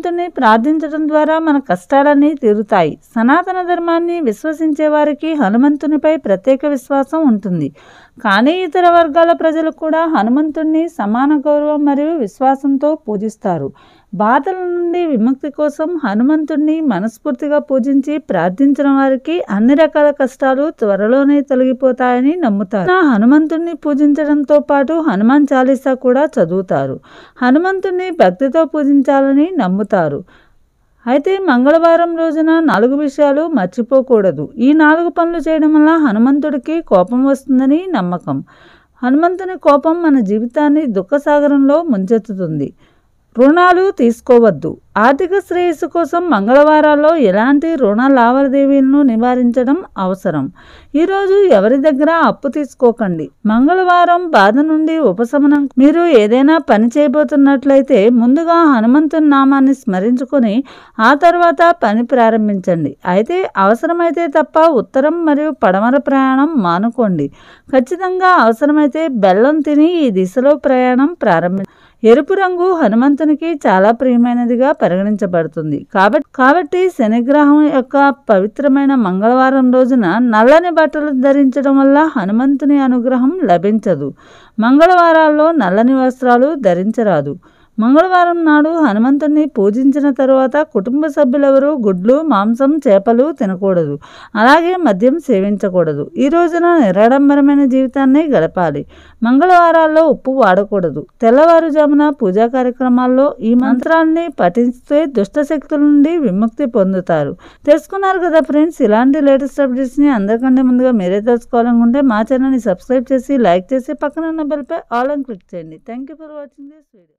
భగవంతుని ప్రార్థించడం ద్వారా మన కష్టాలన్నీ తీరుతాయి సనాతన ధర్మాన్ని విశ్వసించే వారికి హనుమంతునిపై ప్రత్యేక విశ్వాసం ఉంటుంది కానీ ఇతర వర్గాల ప్రజలు కూడా హనుమంతుణ్ణి సమాన గౌరవం మరియు విశ్వాసంతో పూజిస్తారు బాధలను నుండి విముక్తి కోసం హనుమంతుణ్ణి మనస్ఫూర్తిగా పూజించి ప్రార్థించిన వారికి అన్ని రకాల కష్టాలు త్వరలోనే తొలగిపోతాయని నమ్ముతారు హనుమంతుణ్ణి పూజించడంతో పాటు హనుమాన్ చాలీసా కూడా చదువుతారు హనుమంతుణ్ణి భక్తితో పూజించాలని నమ్ముతారు అయితే మంగళవారం రోజున నాలుగు విషయాలు మర్చిపోకూడదు ఈ నాలుగు పనులు చేయడం వల్ల హనుమంతుడికి కోపం వస్తుందని నమ్మకం హనుమంతుని కోపం మన జీవితాన్ని దుఃఖసాగరంలో ముంచెత్తుతుంది రుణాలు తీసుకోవద్దు ఆర్థిక శ్రేయస్సు కోసం మంగళవారాల్లో ఎలాంటి రుణ లావాదేవీలను నివారించడం అవసరం ఈరోజు ఎవరి దగ్గర అప్పు తీసుకోకండి మంగళవారం బాధ నుండి ఉపశమనం మీరు ఏదైనా పని చేయబోతున్నట్లయితే ముందుగా హనుమంతుని నామాన్ని స్మరించుకొని ఆ తర్వాత పని ప్రారంభించండి అయితే అవసరమైతే తప్ప ఉత్తరం మరియు పడమర ప్రయాణం మానుకోండి ఖచ్చితంగా అవసరమైతే బెల్లం తిని ఈ దిశలో ప్రయాణం ప్రారంభి ఎరుపు రంగు హనుమంతునికి చాలా ప్రియమైనదిగా పరిగణించబడుతుంది కాబట్టి కాబట్టి శనిగ్రహం యొక్క పవిత్రమైన మంగళవారం రోజున నల్లని బట్టలు ధరించడం వల్ల హనుమంతుని అనుగ్రహం లభించదు మంగళవారాల్లో నల్లని వస్త్రాలు ధరించరాదు మంగళవారం నాడు హనుమంతుడిని పూజించిన తరువాత కుటుంబ సభ్యులెవరూ గుడ్లు మాంసం చేపలు తినకూడదు అలాగే మద్యం సేవించకూడదు ఈ రోజున నిరాడంబరమైన జీవితాన్ని గడపాలి మంగళవారాల్లో ఉప్పు వాడకూడదు తెల్లవారుజామున పూజా కార్యక్రమాల్లో ఈ మంత్రాన్ని పఠిస్తే దుష్టశక్తుల నుండి విముక్తి పొందుతారు తెలుసుకున్నారు కదా ఫ్రెండ్స్ ఇలాంటి లేటెస్ట్ అప్డేట్స్ని అందరికంటే ముందుగా మీరే తెలుసుకోవాలనుకుంటే మా ఛానల్ని సబ్స్క్రైబ్ చేసి లైక్ చేసి పక్కన ఉన్న బెల్పై ఆల్ అని క్లిక్ చేయండి thank you for watching this video